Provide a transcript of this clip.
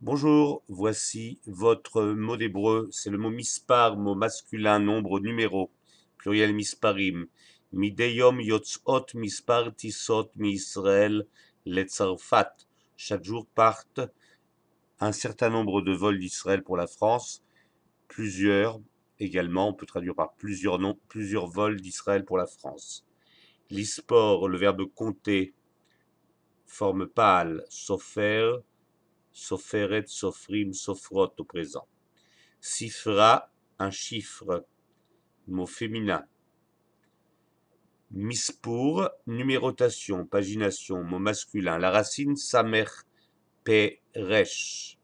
Bonjour, voici votre mot d'hébreu. C'est le mot mispar, mot masculin, nombre, numéro, pluriel misparim. Mideyom yotzot mispar tisot mi Israël letzarfat. Chaque jour partent un certain nombre de vols d'Israël pour la France, plusieurs également, on peut traduire par plusieurs noms, plusieurs vols d'Israël pour la France. L'ispor, le verbe compter, forme pâle, sofer » Soferet, Sofrim, Sofrot au présent. Sifra, un chiffre, mot féminin. Mispour, numérotation, pagination, mot masculin. La racine Samer Peresh.